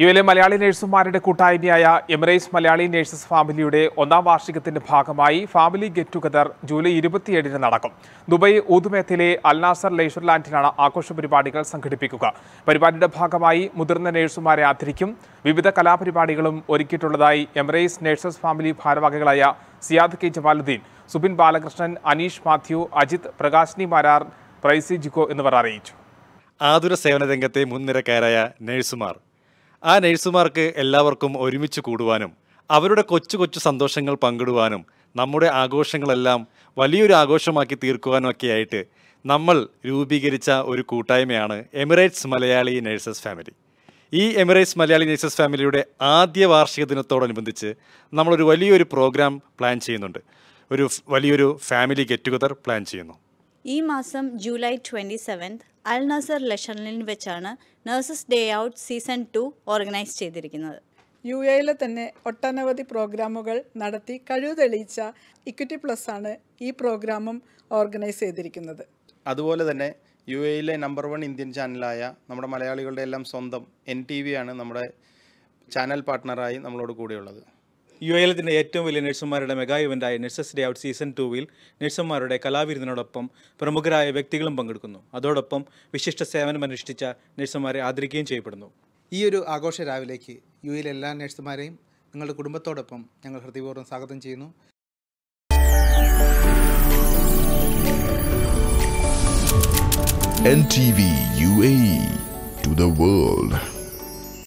A Malayali നഴ്സുമാരുടെ കൂട്ടായ്മയായ Emirates Malayali nurses ഫാമിലിയുടെ ഒന്നാം വാർഷികത്തിന്റെ ഭാഗമായി ഫാമിലി ഗെറ്റ് ടുഗദർ ജൂലൈ ഇരുപത്തിയേഴിന് നടക്കും ദുബൈ ഊതുമേത്തിലെ അൽനാസർ ലേഷർലാൻഡിലാണ് ആഘോഷ പരിപാടികൾ സംഘടിപ്പിക്കുക പരിപാടിയുടെ ഭാഗമായി മുതിർന്ന നഴ്സുമാരെ ആദരിക്കും വിവിധ കലാപരിപാടികളും ഒരുക്കിയിട്ടുള്ളതായി എമിറേറ്റ്സ് നഴ്സസ് ഫാമിലി ഭാരവാഹികളായ സിയാദ് കെ ജമാലുദ്ദീൻ സുബിൻ ബാലകൃഷ്ണൻ അനീഷ് മാത്യു അജിത് പ്രകാശ്നി മാരാർ പ്രൈസി ജിക്കോ എന്നിവർ അറിയിച്ചു ആതുര സേവന രംഗത്തെ മുൻനിരക്കാരായ നഴ്സുമാർ ആ നേഴ്സുമാർക്ക് എല്ലാവർക്കും ഒരുമിച്ച് കൂടുവാനും അവരുടെ കൊച്ചു കൊച്ചു സന്തോഷങ്ങൾ പങ്കിടുവാനും നമ്മുടെ ആഘോഷങ്ങളെല്ലാം വലിയൊരു ആഘോഷമാക്കി തീർക്കുവാനും ഒക്കെയായിട്ട് നമ്മൾ രൂപീകരിച്ച ഒരു കൂട്ടായ്മയാണ് എമിറേറ്റ്സ് മലയാളി നേഴ്സസ് ഫാമിലി ഈ എമിറേറ്റ്സ് മലയാളി നേഴ്സസ് ഫാമിലിയുടെ ആദ്യ വാർഷിക ദിനത്തോടനുബന്ധിച്ച് നമ്മളൊരു വലിയൊരു പ്രോഗ്രാം പ്ലാൻ ചെയ്യുന്നുണ്ട് ഒരു വലിയൊരു ഫാമിലി ഗെറ്റ് ടുഗദർ പ്ലാൻ ചെയ്യുന്നു ഈ മാസം July twenty seventh Al Nasr ലഷറിൽ വെച്ചാണ് nurses day out season two organise ചെയ്തിരിക്കുന്നത് യു എയിലെ തന്നെ ഒട്ടനവധി പ്രോഗ്രാമുകൾ നടത്തി കഴിവ് തെളിയിച്ച ഇക്വിറ്റി പ്ലസ് ആണ് ഈ പ്രോഗ്രാമും ഓർഗനൈസ് ചെയ്തിരിക്കുന്നത് അതുപോലെ തന്നെ യു എയിലെ നമ്പർ വൺ ഇന്ത്യൻ ചാനലായ നമ്മുടെ മലയാളികളുടെ എല്ലാം സ്വന്തം എൻ ടി വി ആണ് നമ്മുടെ ചാനൽ പാർട്ട്ണറായി നമ്മളോട് കൂടെയുള്ളത് യു എലത്തിൻ്റെ ഏറ്റവും വലിയ നഴ്സുമാരുടെ മെഗാ ഇവൻ്റായ നഴ്സസ് ഡേ ഔട്ട് സീസൺ ടൂവിൽ നഴ്സുമാരുടെ കലാവിരുന്നിനോടൊപ്പം പ്രമുഖരായ വ്യക്തികളും പങ്കെടുക്കുന്നു അതോടൊപ്പം വിശിഷ്ട സേവനമനുഷ്ഠിച്ച നഴ്സുമാരെ ആദരിക്കുകയും ചെയ്യപ്പെടുന്നു ഈ ഒരു ആഘോഷ രാവിലേക്ക് യു എൽ എല്ലാ നഴ്സുമാരെയും നിങ്ങളുടെ കുടുംബത്തോടൊപ്പം ഞങ്ങൾ ഹൃദയപൂർവ്വം സ്വാഗതം ചെയ്യുന്നു NTV UAE to the world.